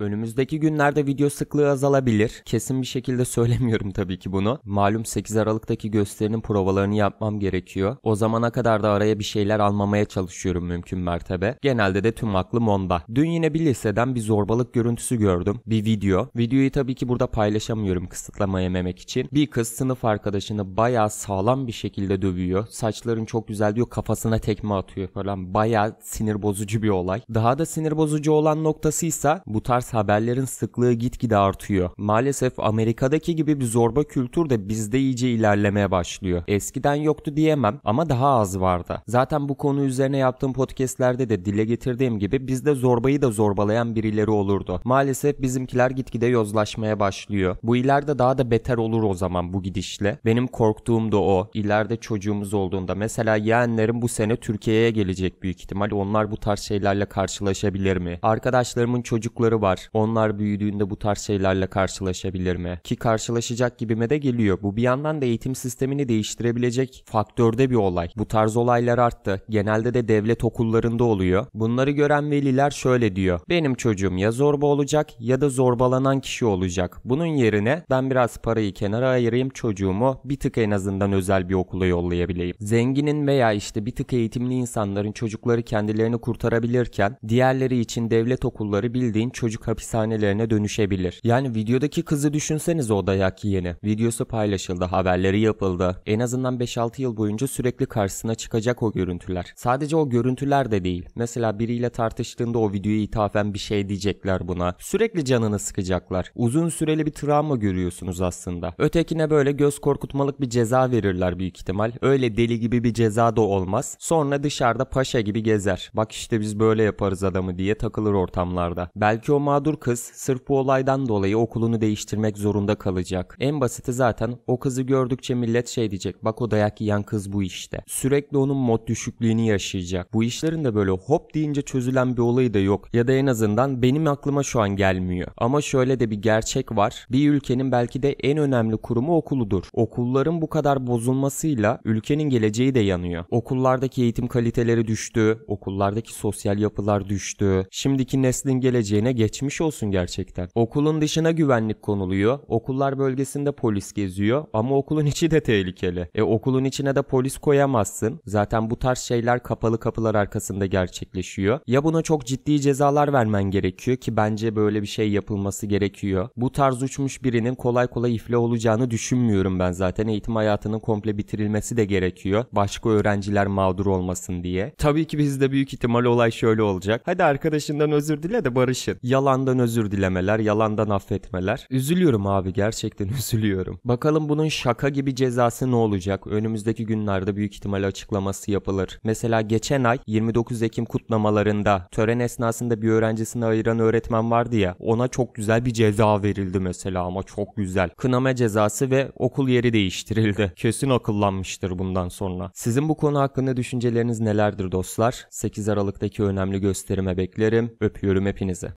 Önümüzdeki günlerde video sıklığı azalabilir. Kesin bir şekilde söylemiyorum tabii ki bunu. Malum 8 Aralık'taki gösterinin provalarını yapmam gerekiyor. O zamana kadar da araya bir şeyler almamaya çalışıyorum mümkün mertebe. Genelde de tüm aklım onda. Dün yine bir liseden bir zorbalık görüntüsü gördüm. Bir video. Videoyu tabii ki burada paylaşamıyorum kısıtlama yememek için. Bir kız sınıf arkadaşını bayağı sağlam bir şekilde dövüyor. Saçların çok güzel diyor kafasına tekme atıyor falan. Bayağı sinir bozucu bir olay. Daha da sinir bozucu olan noktasıysa bu tarz haberlerin sıklığı gitgide artıyor. Maalesef Amerika'daki gibi bir zorba kültür de bizde iyice ilerlemeye başlıyor. Eskiden yoktu diyemem ama daha az vardı. Zaten bu konu üzerine yaptığım podcastlerde de dile getirdiğim gibi bizde zorbayı da zorbalayan birileri olurdu. Maalesef bizimkiler gitgide yozlaşmaya başlıyor. Bu ileride daha da beter olur o zaman bu gidişle. Benim korktuğum da o. İleride çocuğumuz olduğunda mesela yeğenlerim bu sene Türkiye'ye gelecek büyük ihtimal. Onlar bu tarz şeylerle karşılaşabilir mi? Arkadaşlarımın çocukları var var. Onlar büyüdüğünde bu tarz şeylerle karşılaşabilir mi? Ki karşılaşacak gibime de geliyor. Bu bir yandan da eğitim sistemini değiştirebilecek faktörde bir olay. Bu tarz olaylar arttı. Genelde de devlet okullarında oluyor. Bunları gören veliler şöyle diyor. Benim çocuğum ya zorba olacak ya da zorbalanan kişi olacak. Bunun yerine ben biraz parayı kenara ayırayım çocuğumu bir tık en azından özel bir okula yollayabileyim. Zenginin veya işte bir tık eğitimli insanların çocukları kendilerini kurtarabilirken diğerleri için devlet okulları bildiğin çocuk hapishanelerine dönüşebilir. Yani videodaki kızı düşünseniz o dayak yiyeni. Videosu paylaşıldı, haberleri yapıldı. En azından 5-6 yıl boyunca sürekli karşısına çıkacak o görüntüler. Sadece o görüntüler de değil. Mesela biriyle tartıştığında o videoya ithafen bir şey diyecekler buna. Sürekli canını sıkacaklar. Uzun süreli bir travma görüyorsunuz aslında. Ötekine böyle göz korkutmalık bir ceza verirler büyük ihtimal. Öyle deli gibi bir ceza da olmaz. Sonra dışarıda paşa gibi gezer. Bak işte biz böyle yaparız adamı diye takılır ortamlarda. Belki o mağdur mağdur kız sırf bu olaydan dolayı okulunu değiştirmek zorunda kalacak. En basiti zaten o kızı gördükçe millet şey diyecek bak o dayak yiyen kız bu işte. Sürekli onun mod düşüklüğünü yaşayacak. Bu işlerin de böyle hop deyince çözülen bir olayı da yok. Ya da en azından benim aklıma şu an gelmiyor. Ama şöyle de bir gerçek var. Bir ülkenin belki de en önemli kurumu okuludur. Okulların bu kadar bozulmasıyla ülkenin geleceği de yanıyor. Okullardaki eğitim kaliteleri düştü. Okullardaki sosyal yapılar düştü. Şimdiki neslin geleceğine geçmiş geçmiş olsun gerçekten. Okulun dışına güvenlik konuluyor. Okullar bölgesinde polis geziyor ama okulun içi de tehlikeli. E okulun içine de polis koyamazsın. Zaten bu tarz şeyler kapalı kapılar arkasında gerçekleşiyor. Ya buna çok ciddi cezalar vermen gerekiyor ki bence böyle bir şey yapılması gerekiyor. Bu tarz uçmuş birinin kolay kolay ifle olacağını düşünmüyorum ben zaten. Eğitim hayatının komple bitirilmesi de gerekiyor. Başka öğrenciler mağdur olmasın diye. Tabii ki bizde büyük ihtimal olay şöyle olacak. Hadi arkadaşından özür dile de barışın. Yalan Yalandan özür dilemeler, yalandan affetmeler. Üzülüyorum abi gerçekten üzülüyorum. Bakalım bunun şaka gibi cezası ne olacak? Önümüzdeki günlerde büyük ihtimalle açıklaması yapılır. Mesela geçen ay 29 Ekim kutlamalarında tören esnasında bir öğrencisini ayıran öğretmen vardı ya. Ona çok güzel bir ceza verildi mesela ama çok güzel. Kınama cezası ve okul yeri değiştirildi. Kesin akıllanmıştır bundan sonra. Sizin bu konu hakkında düşünceleriniz nelerdir dostlar? 8 Aralık'taki önemli gösterime beklerim. Öpüyorum hepinizi.